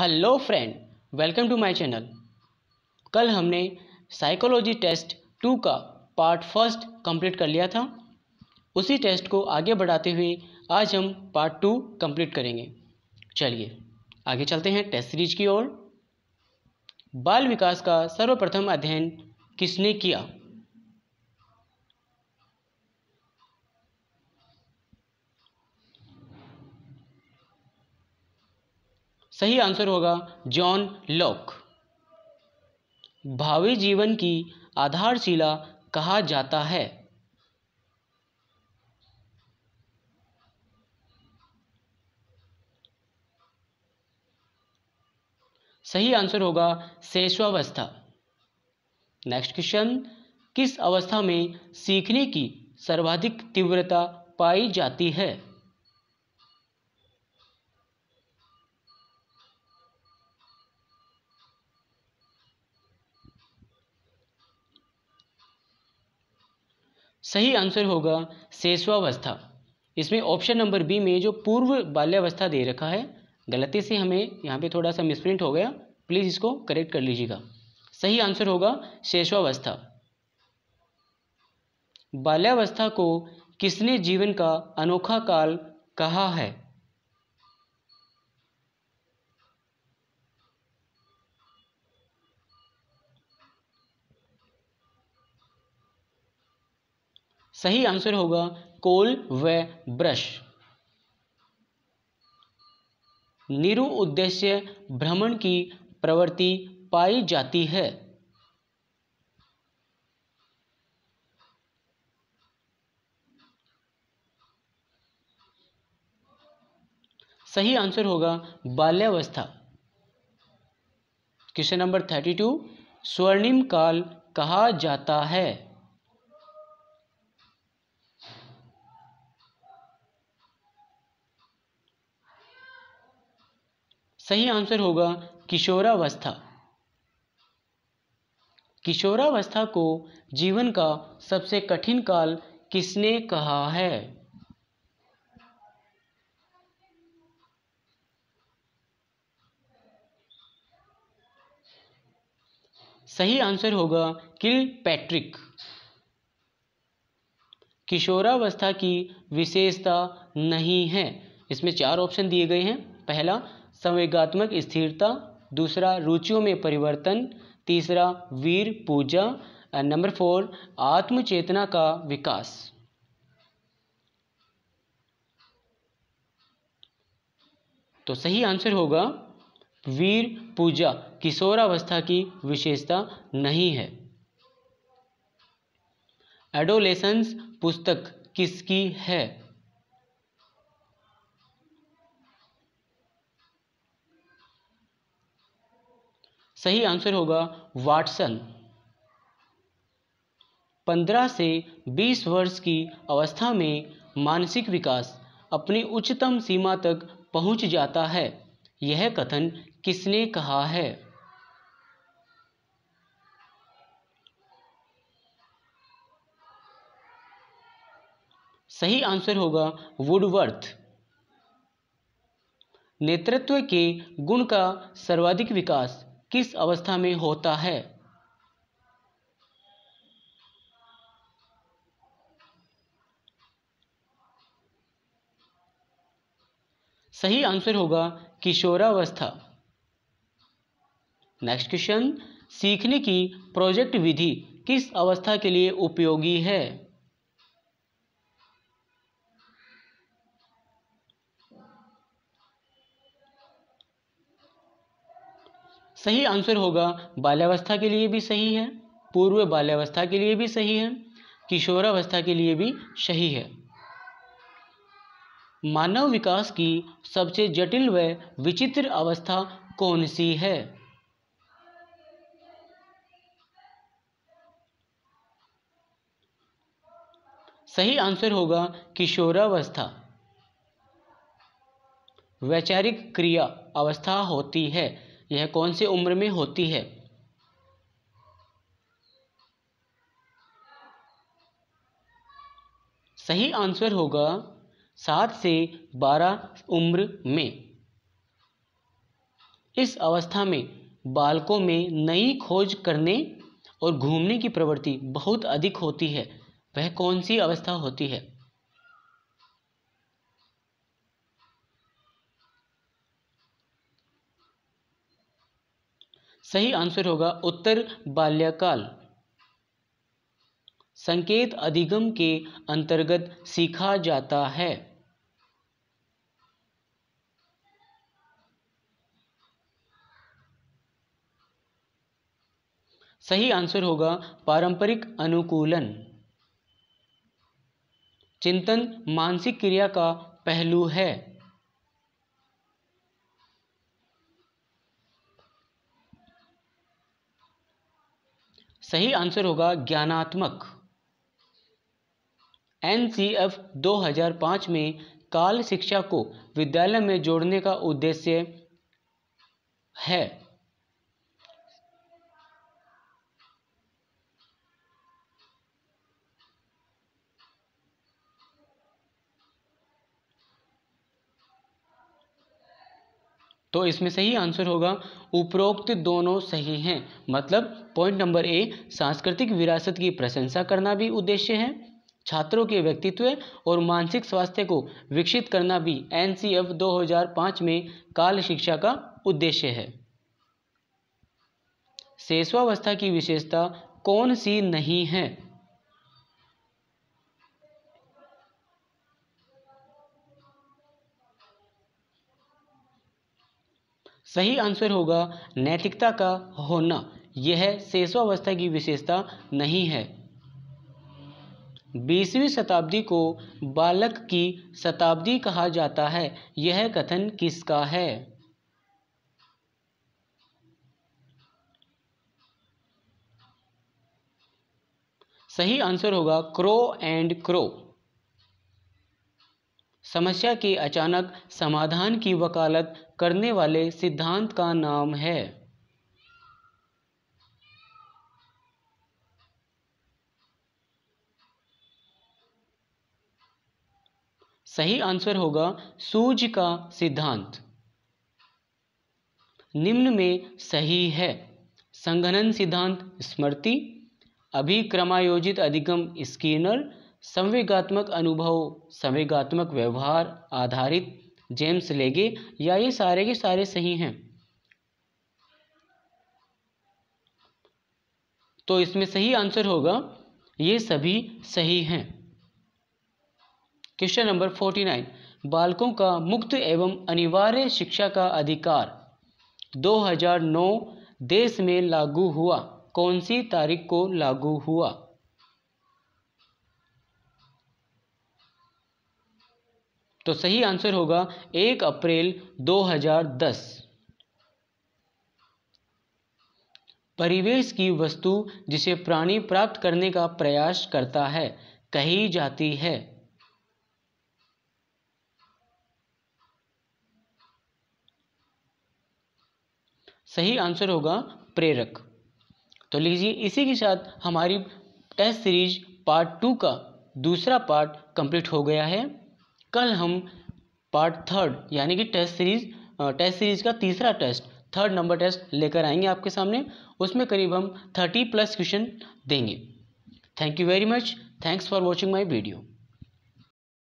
hello friend welcome to my channel कल हमने psychology test two का पार्ट फर्स्ट कंप्लीट कर लिया था उसी टेस्ट को आगे बढ़ाते हुए आज हम पार्ट टू कंप्लीट करेंगे चलिए आगे चलते हैं टेस्ट सीरीज की ओर बाल विकास का सर्वप्रथम अध्ययन किसने किया सही आंसर होगा जॉन लॉक भावी जीवन की आधारशिला कहा जाता है सही आंसर होगा शेषावस्था नेक्स्ट क्वेश्चन किस अवस्था में सीखने की सर्वाधिक तीव्रता पाई जाती है सही आंसर होगा शेषवावस्था इसमें ऑप्शन नंबर बी में जो पूर्व बाल्यावस्था दे रखा है गलती से हमें यहाँ पे थोड़ा सा मिसप्रिंट हो गया प्लीज़ इसको करेक्ट कर लीजिएगा सही आंसर होगा शेषवावस्था बाल्यावस्था को किसने जीवन का अनोखा काल कहा है सही आंसर होगा कोल व ब्रश निरु उद्देश्य भ्रमण की प्रवृत्ति पाई जाती है सही आंसर होगा बाल्यावस्था क्वेश्चन नंबर थर्टी टू स्वर्णिम काल कहा जाता है सही आंसर होगा किशोरावस्था किशोरावस्था को जीवन का सबसे कठिन काल किसने कहा है सही आंसर होगा किल पैट्रिक किशोरावस्था की विशेषता नहीं है इसमें चार ऑप्शन दिए गए हैं पहला संवेगात्मक स्थिरता दूसरा रुचियों में परिवर्तन तीसरा वीर पूजा एंड नंबर फोर आत्मचेतना का विकास तो सही आंसर होगा वीर पूजा किशोरावस्था की विशेषता नहीं है एडोलेसेंस पुस्तक किसकी है सही आंसर होगा वाटसन पंद्रह से बीस वर्ष की अवस्था में मानसिक विकास अपनी उच्चतम सीमा तक पहुंच जाता है यह कथन किसने कहा है सही आंसर होगा वुडवर्थ नेतृत्व के गुण का सर्वाधिक विकास किस अवस्था में होता है सही आंसर होगा किशोरावस्था नेक्स्ट क्वेश्चन सीखने की प्रोजेक्ट विधि किस अवस्था के लिए उपयोगी है सही आंसर होगा बाल्यावस्था के लिए भी सही है पूर्व बाल्यावस्था के लिए भी सही है किशोरावस्था के लिए भी सही है मानव विकास की सबसे जटिल व विचित्र अवस्था कौन सी है सही आंसर होगा किशोरावस्था वैचारिक क्रिया अवस्था होती है यह कौन सी उम्र में होती है सही आंसर होगा सात से बारह उम्र में इस अवस्था में बालकों में नई खोज करने और घूमने की प्रवृत्ति बहुत अधिक होती है वह कौन सी अवस्था होती है सही आंसर होगा उत्तर बाल्यकाल संकेत अधिगम के अंतर्गत सीखा जाता है सही आंसर होगा पारंपरिक अनुकूलन चिंतन मानसिक क्रिया का पहलू है सही आंसर होगा ज्ञानात्मक एनसीएफ 2005 में काल शिक्षा को विद्यालय में जोड़ने का उद्देश्य है तो इसमें सही आंसर होगा उपरोक्त दोनों सही हैं मतलब पॉइंट नंबर ए सांस्कृतिक विरासत की प्रशंसा करना भी उद्देश्य है छात्रों के व्यक्तित्व और मानसिक स्वास्थ्य को विकसित करना भी एन 2005 में काल शिक्षा का उद्देश्य है शेषवावस्था की विशेषता कौन सी नहीं है सही आंसर होगा नैतिकता का होना यह शेषवावस्था की विशेषता नहीं है बीसवीं शताब्दी को बालक की शताब्दी कहा जाता है यह कथन किसका है सही आंसर होगा क्रो एंड क्रो समस्या के अचानक समाधान की वकालत करने वाले सिद्धांत का नाम है सही आंसर होगा सूज का सिद्धांत निम्न में सही है संगणन सिद्धांत स्मृति अभिक्रमायोजित अधिगम स्कीनर संवेगात्मक अनुभव संवेगात्मक व्यवहार आधारित जेम्स लेगे या ये सारे के सारे सही हैं तो इसमें सही आंसर होगा ये सभी सही हैं क्वेश्चन नंबर फोर्टी नाइन बालकों का मुक्त एवं अनिवार्य शिक्षा का अधिकार 2009 देश में लागू हुआ कौन सी तारीख को लागू हुआ तो सही आंसर होगा एक अप्रैल 2010 परिवेश की वस्तु जिसे प्राणी प्राप्त करने का प्रयास करता है कही जाती है सही आंसर होगा प्रेरक तो लीजिए इसी के साथ हमारी टेस्ट सीरीज पार्ट टू का दूसरा पार्ट कंप्लीट हो गया है कल हम पार्ट थर्ड यानी कि टेस्ट सीरीज टेस्ट सीरीज का तीसरा टेस्ट थर्ड नंबर टेस्ट लेकर आएंगे आपके सामने उसमें करीब हम थर्टी प्लस क्वेश्चन देंगे thank you very much thanks for watching my video